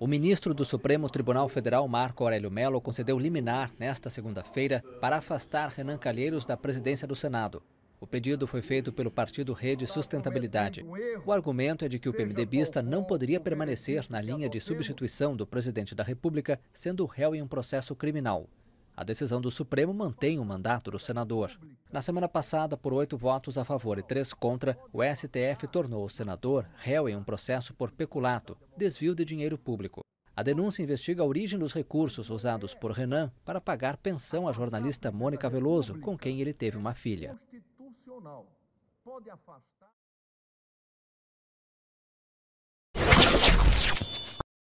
O ministro do Supremo Tribunal Federal, Marco Aurélio Mello, concedeu liminar nesta segunda-feira para afastar Renan Calheiros da presidência do Senado. O pedido foi feito pelo partido Rede Sustentabilidade. O argumento é de que o PMDBista não poderia permanecer na linha de substituição do presidente da República, sendo réu em um processo criminal. A decisão do Supremo mantém o mandato do senador. Na semana passada, por oito votos a favor e três contra, o STF tornou o senador réu em um processo por peculato, desvio de dinheiro público. A denúncia investiga a origem dos recursos usados por Renan para pagar pensão à jornalista Mônica Veloso, com quem ele teve uma filha.